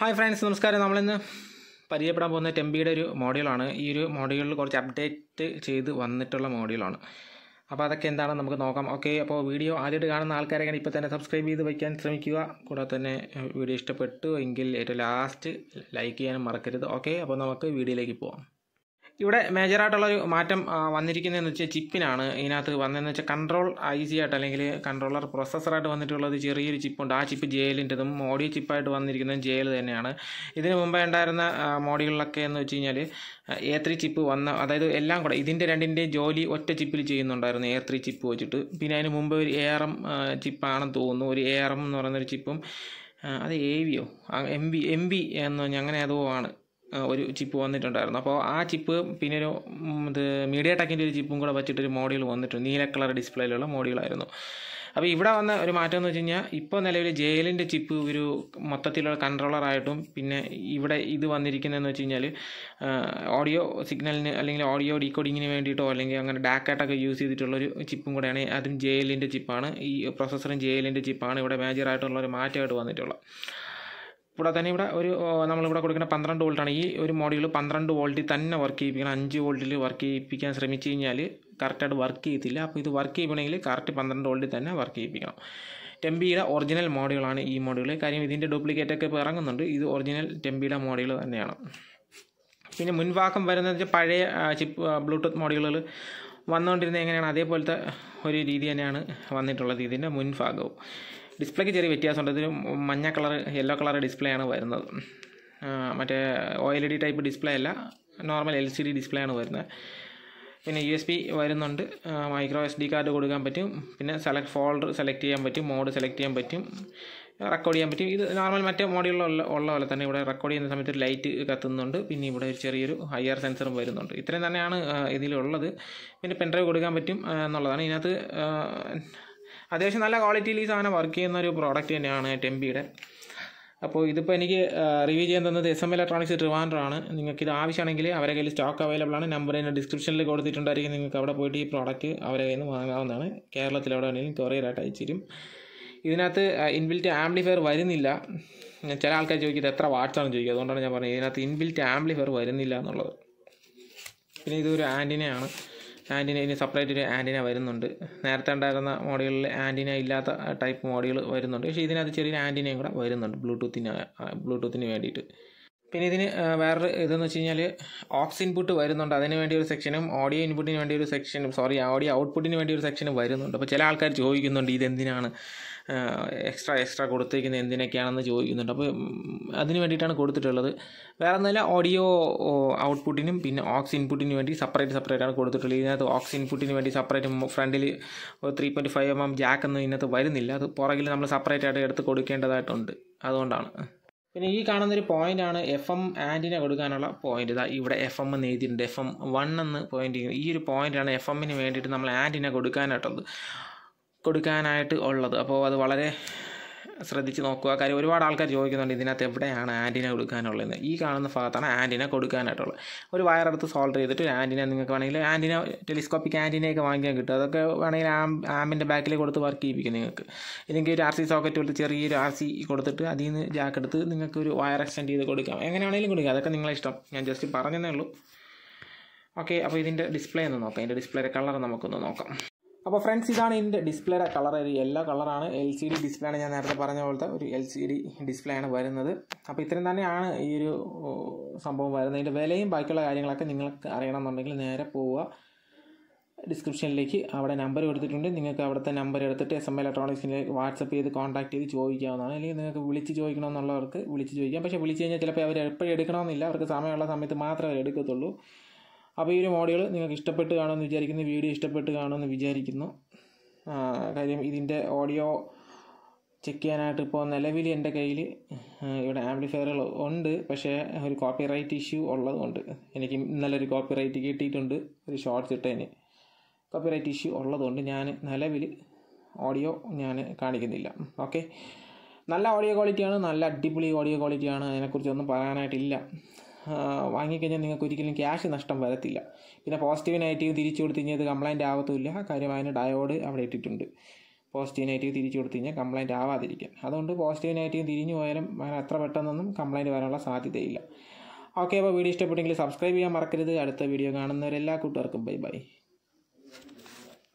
hi friends നമസ്കാരം നമ്മളിന്ന് പരിചയപ്പെടാൻ പോകുന്ന ടെമ്പിയുടെ ഒരു മോഡ്യൂളാണ് ഈ ഒരു മോഡ്യൂളിൽ കുറച്ച് അപ്ഡേറ്റ് ചെയ്ത് വന്നിട്ടുള്ള മോഡ്യൂളാണ് അപ്പോൾ അതൊക്കെ എന്താണെന്ന് നമുക്ക് നോക്കാം ഓക്കെ അപ്പോൾ വീഡിയോ ആദ്യമായിട്ട് കാണുന്ന ആൾക്കാരെങ്ങനെ ഇപ്പോൾ തന്നെ സബ്സ്ക്രൈബ് ചെയ്ത് വയ്ക്കാൻ ശ്രമിക്കുക കൂടാതെ തന്നെ വീഡിയോ ഇഷ്ടപ്പെട്ടു എങ്കിൽ ഏറ്റവും ലാസ്റ്റ് ലൈക്ക് ചെയ്യാനും മറക്കരുത് ഓക്കെ അപ്പോൾ നമുക്ക് വീഡിയോയിലേക്ക് പോകാം ഇവിടെ മേജറായിട്ടുള്ള ഒരു മാറ്റം വന്നിരിക്കുന്നതെന്ന് വെച്ചാൽ ചിപ്പിനാണ് ഇതിനകത്ത് വന്നതെന്ന് വെച്ചാൽ കൺട്രോൾ ഐ സി ആയിട്ട് അല്ലെങ്കിൽ കൺട്രോളർ പ്രോസസ്സറായിട്ട് വന്നിട്ടുള്ളത് ചെറിയൊരു ചിപ്പുണ്ട് ആ ചിപ്പ് ജയിലിൻ്റെതും മോഡി ചിപ്പായിട്ട് വന്നിരിക്കുന്നതും ജയിൽ തന്നെയാണ് ഇതിന് മുമ്പേ ഉണ്ടായിരുന്ന മോഡികളിലൊക്കെ എന്ന് വെച്ച് കഴിഞ്ഞാൽ എ ത്രീ ചിപ്പ് വന്ന അതായത് എല്ലാം കൂടെ ഇതിൻ്റെ രണ്ടിൻ്റെ ജോലി ഒറ്റ ചിപ്പിൽ ചെയ്യുന്നുണ്ടായിരുന്നു എ ത്രീ ചിപ്പ് വെച്ചിട്ട് പിന്നെ അതിന് മുമ്പ് ഒരു എ ആർ എം ചിപ്പാണെന്ന് തോന്നുന്നു ഒരു എ ആർ എം എന്ന് പറയുന്നൊരു ചിപ്പും അത് എ വിയോ എം ബി എം ബി എന്ന് അങ്ങനെ അതോ ആണ് ഒരു ചിപ്പ് വന്നിട്ടുണ്ടായിരുന്നു അപ്പോൾ ആ ചിപ്പ് പിന്നെ ഒരു ഇത് മീഡിയ ടെക്കിൻ്റെ ഒരു ചിപ്പും കൂടെ ഒരു മോഡ്യൂൾ വന്നിട്ടുണ്ട് നീല കളർ ഡിസ്പ്ലേയിലുള്ള മോഡ്യൂളായിരുന്നു അപ്പോൾ ഇവിടെ വന്ന ഒരു മാറ്റം എന്ന് വെച്ച് കഴിഞ്ഞാൽ ഇപ്പോൾ നിലവിൽ ജയിലിൻ്റെ ചിപ്പ് ഒരു മൊത്തത്തിലുള്ള കൺട്രോളറായിട്ടും പിന്നെ ഇവിടെ ഇത് വന്നിരിക്കുന്നതെന്ന് വെച്ച് കഴിഞ്ഞാൽ ഓഡിയോ സിഗ്നലിന് അല്ലെങ്കിൽ ഓഡിയോ ഡീകോഡിങ്ങിന് വേണ്ടിയിട്ടോ അല്ലെങ്കിൽ അങ്ങനെ ഡാക്കായിട്ടൊക്കെ യൂസ് ചെയ്തിട്ടുള്ളൊരു ചിപ്പും കൂടെയാണ് അതും ജയിലിൻ്റെ ചിപ്പാണ് ഈ പ്രൊസസ്സറും ജയിലിൻ്റെ ചിപ്പാണ് ഇവിടെ മേജറായിട്ടുള്ള ഒരു മാറ്റമായിട്ട് വന്നിട്ടുള്ളത് കൂടാതെ തന്നെ ഇവിടെ ഒരു നമ്മളിവിടെ കൊടുക്കുന്ന പന്ത്രണ്ട് വോൾട്ടാണ് ഈ ഒരു മോഡ്യൂൾ പന്ത്രണ്ട് വോൾട്ടിൽ തന്നെ വർക്ക് ചെയ്യിപ്പിക്കണം അഞ്ച് വോൾട്ടിൽ വർക്ക് ചെയ്യിപ്പിക്കാൻ ശ്രമിച്ചു കഴിഞ്ഞാൽ കറക്റ്റായിട്ട് വർക്ക് ചെയ്യത്തില്ല അപ്പോൾ ഇത് വർക്ക് ചെയ്യണമെങ്കിൽ കറക്റ്റ് പന്ത്രണ്ട് വോൾട്ടിൽ തന്നെ വർക്ക് ചെയ്യിപ്പിക്കണം ടെമ്പിയുടെ ഒറിജിനൽ മോഡുകളാണ് ഈ മോഡുകൾ കാര്യം ഇതിൻ്റെ ഒക്കെ ഇപ്പോൾ ഇറങ്ങുന്നുണ്ട് ഇത് ഒറിജിനൽ ടെമ്പിയുടെ മോഡുകൾ തന്നെയാണ് പിന്നെ മുൻഭാഗം വരുന്നത് പഴയ ചിപ്പ് ബ്ലൂടൂത്ത് മോഡുകൾ വന്നുകൊണ്ടിരുന്നത് എങ്ങനെയാണ് അതേപോലത്തെ ഒരു രീതി തന്നെയാണ് വന്നിട്ടുള്ളത് ഇതിൻ്റെ മുൻഭാഗവും ഡിസ്പ്ലേക്ക് ചെറിയ വ്യത്യാസമുണ്ട് ഇതിന് മഞ്ഞ കളർ യെല്ലോ കളർ ഡിസ്പ്ലേ ആണ് വരുന്നത് മറ്റേ O L E D type display അല്ല normal L C D display ആണ് വരുന്നത് പിന്നെ യു എസ് പി വരുന്നുണ്ട് മൈക്രോ എസ് ഡി കാർഡ് കൊടുക്കാൻ പറ്റും പിന്നെ സെലക്ട് ഫോൾഡർ സെലക്ട് ചെയ്യാൻ പറ്റും മോഡ് സെലക്ട് ചെയ്യാൻ പറ്റും റെക്കോർഡ് ചെയ്യാൻ പറ്റും ഇത് നോർമൽ മറ്റേ മോഡിലുള്ള ഉള്ള പോലെ തന്നെ ഇവിടെ റെക്കോർഡ് ചെയ്യുന്ന സമയത്ത് ഒരു ലൈറ്റ് കത്തുന്നുണ്ട് പിന്നെ ഇവിടെ ഒരു ചെറിയൊരു ഹയർ സെൻസറും വരുന്നുണ്ട് ഇത്രയും തന്നെയാണ് ഇതിലുള്ളത് പിന്നെ പെൻഡ്രൈവ് കൊടുക്കാൻ പറ്റും എന്നുള്ളതാണ് ഇതിനകത്ത് അത്യാവശ്യം നല്ല ക്വാളിറ്റിയിൽ ഈ സാധനം വർക്ക് ചെയ്യുന്ന ഒരു പ്രോഡക്റ്റ് തന്നെയാണ് ടെമ്പിയുടെ അപ്പോൾ ഇതിപ്പോൾ എനിക്ക് റിവ്യൂ ചെയ്യാൻ തന്നത് എസ് എം ഇലക്ട്രോണിക്സ് ട്രിവാൻഡറാണ് നിങ്ങൾക്ക് ഇത് ആവശ്യമാണെങ്കിൽ അവരെ കയ്യിൽ സ്റ്റോക്ക് അവൈലബിൾ ആണ് നമ്പർ ഞാൻ ഡിസ്ക്രിപ്ഷനിൽ കൊടുത്തിട്ടുണ്ടായിരിക്കും നിങ്ങൾക്ക് അവിടെ പോയിട്ട് ഈ പ്രോഡക്റ്റ് അവരെ കയ്യിൽ നിന്ന് വാങ്ങാവുന്നതാണ് കേരളത്തിൽ എവിടെ വേണമെങ്കിലും കൊറിയറായിട്ട് അയച്ചിരും ഇതിനകത്ത് ഇൻബിൽറ്റ് ആംപ്ലിഫയർ വരുന്നില്ല ചില ആൾക്കാർ ചോദിക്കുന്നത് എത്ര ആണ് ചോദിക്കുക അതുകൊണ്ടാണ് ഞാൻ പറഞ്ഞത് ഇതിനകത്ത് ഇൻബിൽറ്റ് ആംപ്ലിഫയർ വരുന്നില്ല എന്നുള്ളത് പിന്നെ ഇതൊരു ആൻറ്റിനയാണ് ആൻറ്റിന ഇനി സെപ്പറേറ്റ് ഒരു ആൻറ്റിന വരുന്നുണ്ട് നേരത്തെ ഉണ്ടായിരുന്ന മോഡലുകളിൽ ആൻറ്റിന ഇല്ലാത്ത ടൈപ്പ് മോഡലുകൾ വരുന്നുണ്ട് പക്ഷേ ഇതിനകത്ത് ചെറിയൊരു ആൻറ്റിനയും കൂടെ വരുന്നുണ്ട് ബ്ലൂടൂത്തിന് ബ്ലൂടൂത്തിന് വേണ്ടിയിട്ട് പിന്നെ ഇതിന് വേറൊരു ഇതെന്ന് വെച്ച് കഴിഞ്ഞാൽ ഓക്സ് ഇൻപുട്ട് വരുന്നുണ്ട് അതിന് വേണ്ടി ഒരു സെക്ഷനും ഓഡിയോ ഇൻപുട്ടിന് വേണ്ടി ഒരു സെക്ഷനും സോറി ഓഡിയോ ഔട്ട്പുട്ടിന് വേണ്ടി ഒരു സെക്ഷനും വരുന്നുണ്ട് അപ്പോൾ ചില ആൾക്കാർ ചോദിക്കുന്നുണ്ട് ഇതെന്തിനാണ് എക്സ്ട്രാ എക്സ്ട്രാ കൊടുത്തേക്കുന്നത് എന്തിനൊക്കെയാണെന്ന് ചോദിക്കുന്നുണ്ട് അപ്പോൾ അതിന് വേണ്ടിയിട്ടാണ് കൊടുത്തിട്ടുള്ളത് വേറെ ഒന്നുമില്ല ഓഡിയോ ഔട്ട്പുട്ടിനും പിന്നെ ഓക്സ് ഇൻപുട്ടിന് വേണ്ടി സെപ്പറേറ്റ് സെപ്പറേറ്റ് ആണ് കൊടുത്തിട്ടുള്ളത് ഇതിനകത്ത് ഓക്സ് ഇൻപുട്ടിന് വേണ്ടി സെപ്പറേറ്റ് ഫ്രണ്ടിൽ three point five M M ജാക്കൊന്നും ഇതിനകത്ത് വരുന്നില്ല അത് പുറകിൽ നമ്മൾ സെപ്പറേറ്റ് ആയിട്ട് എടുത്ത് കൊടുക്കേണ്ടതായിട്ടുണ്ട് അതുകൊണ്ടാണ് പിന്നെ ഈ കാണുന്നൊരു ആണ് എഫ് എം ആൻറ്റിന കൊടുക്കാനുള്ള പോയിൻ്റ് ഇതാ ഇവിടെ എഫ് എം എന്ന് എഴുതിയിട്ടുണ്ട് എഫ് എം വൺ എന്ന് പോയിൻ്റ് ഈ ഒരു പോയിൻ്റാണ് എഫ് എമ്മിന് വേണ്ടിയിട്ട് നമ്മൾ ആൻറ്റിന കൊടുക്കാനായിട്ടുള്ളത് കൊടുക്കാനായിട്ട് ഉള്ളത് അപ്പോൾ അത് വളരെ ശ്രദ്ധിച്ച് നോക്കുക കാര്യം ഒരുപാട് ആൾക്കാർ ചോദിക്കുന്നുണ്ട് ഇതിനകത്ത് എവിടെയാണ് ആൻറ്റിന കൊടുക്കാനുള്ളത് ഈ കാണുന്ന ഭാഗത്താണ് ആൻറ്റിന കൊടുക്കാനായിട്ടുള്ളത് ഒരു വയറെടുത്ത് സോൾവ് ചെയ്തിട്ട് ഒരു ആൻറ്റിന നിങ്ങൾക്ക് വേണമെങ്കിൽ ആൻറ്റിന ടെലിസ്കോപ്പിക് ആൻറ്റിനയൊക്കെ വാങ്ങിക്കാൻ കിട്ടും അതൊക്കെ വേണമെങ്കിൽ ആം ആമ്പിൻ്റെ ബാക്കിൽ കൊടുത്ത് വർക്ക് ചെയ്യിപ്പിക്കും നിങ്ങൾക്ക് ഇല്ലെങ്കിൽ ഒരു ആർ സി സോക്കറ്റ് കൊടുത്ത് ചെറിയൊരു ആർ സി കൊടുത്തിട്ട് അതിൽ നിന്ന് ജാക്ക് എടുത്ത് നിങ്ങൾക്ക് ഒരു വയർ എക്സ്റ്റെൻഡ് ചെയ്ത് കൊടുക്കാം എങ്ങനെയാണെങ്കിലും കൊടുക്കാം അതൊക്കെ നിങ്ങളെ ഇഷ്ടം ഞാൻ ജസ്റ്റ് പറഞ്ഞതേ ഉള്ളൂ ഓക്കെ അപ്പോൾ ഇതിൻ്റെ ഡിസ്പ്ലേ ഒന്ന് നോക്കാം ഇതിൻ്റെ ഡിസ്പ്ലേയുടെ കളർ നമുക്കൊന്ന് നോക്കാം അപ്പോൾ ഫ്രണ്ട്സ് ഇതാണ് ഇതിൻ്റെ ഡിസ്പ്ലേയുടെ കളർ ഒരു എല്ലാ കളറാണ് എൽ സി ഡി ഡിസ്പ്ലേ ആണ് ഞാൻ നേരത്തെ പറഞ്ഞ പോലത്തെ ഒരു എൽ സി ഡി ഡിസ്പ്ലേ ആണ് വരുന്നത് അപ്പോൾ ഇത്രയും തന്നെയാണ് ഈ ഒരു സംഭവം വരുന്നത് ഇതിൻ്റെ വിലയും ബാക്കിയുള്ള കാര്യങ്ങളൊക്കെ നിങ്ങൾക്ക് അറിയണമെന്നുണ്ടെങ്കിൽ നേരെ പോവുക ഡിസ്ക്രിപ്ഷനിലേക്ക് അവിടെ നമ്പർ കൊടുത്തിട്ടുണ്ട് നിങ്ങൾക്ക് അവിടുത്തെ നമ്പർ എടുത്തിട്ട് എസ് എം ഇലക്ട്രോണിക്സിലേക്ക് വാട്സപ്പ് ചെയ്ത് കോൺടാക്ട് ചെയ്ത് ചോദിക്കാവുന്നതാണ് അല്ലെങ്കിൽ നിങ്ങൾക്ക് വിളിച്ച് ചോദിക്കണമെന്നുള്ളവർക്ക് വിളിച്ച് ചോദിക്കാം പക്ഷേ വിളിച്ച് കഴിഞ്ഞാൽ ചിലപ്പോൾ അവർ എപ്പോഴും എടുക്കണമെന്നില്ല അവർക്ക് സമയമുള്ള സമയത്ത് മാത്രമേ അവർ എടുക്കത്തുള്ളൂ അപ്പോൾ ഈ ഒരു മോഡ്യൂൾ നിങ്ങൾക്ക് ഇഷ്ടപ്പെട്ട് കാണുമെന്ന് വിചാരിക്കുന്നു വീഡിയോ ഇഷ്ടപ്പെട്ട് കാണുമെന്ന് വിചാരിക്കുന്നു കാര്യം ഇതിൻ്റെ ഓഡിയോ ചെക്ക് ചെയ്യാനായിട്ട് ഇപ്പോൾ നിലവിൽ എൻ്റെ കയ്യിൽ ഇവിടെ ആംപ്ലിഫയറുകൾ ഉണ്ട് പക്ഷേ ഒരു കോപ്പിറൈറ്റ് ഇഷ്യൂ ഉള്ളതുകൊണ്ട് എനിക്ക് ഇന്നലെ ഒരു കോപ്പിറൈറ്റ് കിട്ടിയിട്ടുണ്ട് ഒരു ഷോർട്ട്സ് ഇട്ടതിന് കോപ്പിറൈറ്റ് ഇഷ്യൂ ഉള്ളതുകൊണ്ട് ഞാൻ നിലവിൽ ഓഡിയോ ഞാൻ കാണിക്കുന്നില്ല ഓക്കെ നല്ല ഓഡിയോ ക്വാളിറ്റിയാണ് നല്ല അടിപൊളി ഓഡിയോ ക്വാളിറ്റിയാണ് അതിനെക്കുറിച്ചൊന്നും പറയാനായിട്ടില്ല വാങ്ങിക്കഴിഞ്ഞാൽ നിങ്ങൾക്ക് ഒരിക്കലും ക്യാഷ് നഷ്ടം വരത്തില്ല പിന്നെ പോസിറ്റീവ് നെഗറ്റീവ് തിരിച്ചു കൊടുത്തു കഴിഞ്ഞാൽ അത് കംപ്ലയിൻ്റ് ആവത്തുമില്ല കാര്യം അതിന് ഡയോഡ് അവിടെ ഇട്ടിട്ടുണ്ട് പോസിറ്റീവ് നെഗറ്റീവ് തിരിച്ചു കൊടുത്തു കഴിഞ്ഞാൽ കംപ്ലൈൻറ്റ് ആവാതിരിക്കാൻ അതുകൊണ്ട് പോസിറ്റീവ് നെഗറ്റീവ് തിരിഞ്ഞു പോയാലും അത്ര പെട്ടെന്നൊന്നും കംപ്ലയിൻറ്റ് വരാനുള്ള സാധ്യതയില്ല ഓക്കെ അപ്പോൾ വീഡിയോ ഇഷ്ടപ്പെട്ടെങ്കിൽ സബ്സ്ക്രൈബ് ചെയ്യാൻ മറക്കരുത് അടുത്ത വീഡിയോ കാണുന്നവരെല്ലാ കൂട്ടുകാർക്കും ബൈ ബൈ